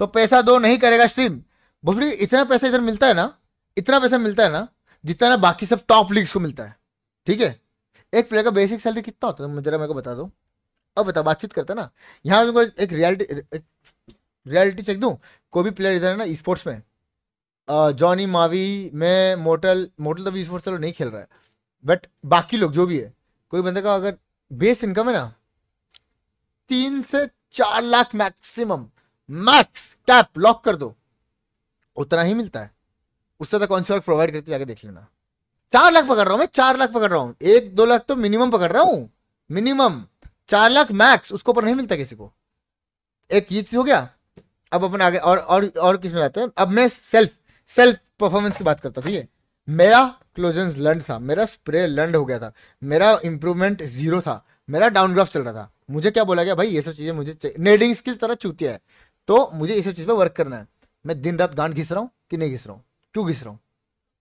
तो पैसा दो नहीं करेगा स्ट्रीम बफरी इतना पैसा इधर मिलता है ना इतना पैसा मिलता है ना जितना ना बाकी सब टॉप लीग्स को मिलता है ठीक है एक प्लेयर का बेसिक सैलरी कितना होता है जरा मेरे को बता दो अब बता बातचीत करता ना यहाँ एक रियलिटी रियलिटी चेक दूँ कोई भी प्लेयर इधर है ना स्पोर्ट्स में जॉनी मावी में मोटल मोटल तो स्पोर्ट्स चलो नहीं खेल रहा है बट बाकी लोग जो भी है कोई बंदे का अगर बेस इनकम है ना तीन से चार lakh maximum max tap lock कर दो उतना ही मिलता है उससे तो कौन सी वर्क प्रोवाइड करती जाके देख लेना चार लाख पकड़ रहा हूं मैं चार लाख पकड़ रहा हूं एक दो लाख तो मिनिमम पकड़ रहा हूं मिनिमम चार लाख मैक्स उसको पर नहीं मिलता किसी को एक ये चीज हो गया अब अपने आगे और और और किस में आते हैं अब मैं सेल्फ सेल्फ परफॉर्मेंस की बात करता हूँ ठीक है मेरा क्लोजन लंड था मेरा स्प्रे लंड हो गया था मेरा इंप्रूवमेंट जीरो था मेरा डाउनग्राफ चल रहा था मुझे क्या बोला गया भाई ये सब चीज़ें मुझे नेडिंग स्किल्स तरह चूतिया है तो मुझे इस चीज़ पर वर्क करना है मैं दिन रात गांड घिस रहा हूँ कि नहीं घिस रहा हूँ क्यों घिस रहा हूँ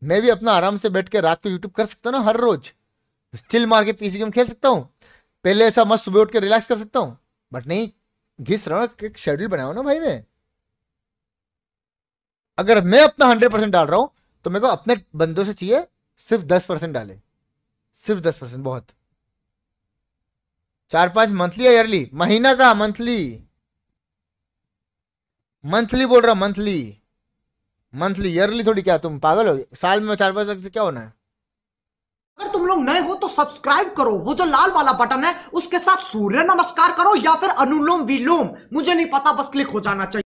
मैं भी अपना आराम से बैठ के रात को यूट्यूब कर सकता हूँ ना हर रोज चिल मार के पीसी गेम खेल सकता हूँ पहले ऐसा मस्त सुबह उठ के रिलैक्स कर सकता हूँ बट नहीं घिस रहा हूँ एक शेड्यूल बनाया ना भाई मैं अगर मैं अपना हंड्रेड परसेंट डाल रहा हूँ तो मेरे को अपने बंदों से चाहिए सिर्फ दस परसेंट डाले सिर्फ दस परसेंट बहुत चार पांच मंथली या ईयरली महीना का मंथली मंथली बोल रहा मंथली मंथली ईयरली थोड़ी क्या तुम पागल हो साल में चार पांच लाख से क्या होना है अगर तुम लोग नए हो तो सब्सक्राइब करो वो जो लाल वाला बटन है उसके साथ सूर्य नमस्कार करो या फिर अनुलोम विलोम मुझे नहीं पता बस क्लिक हो जाना चाहिए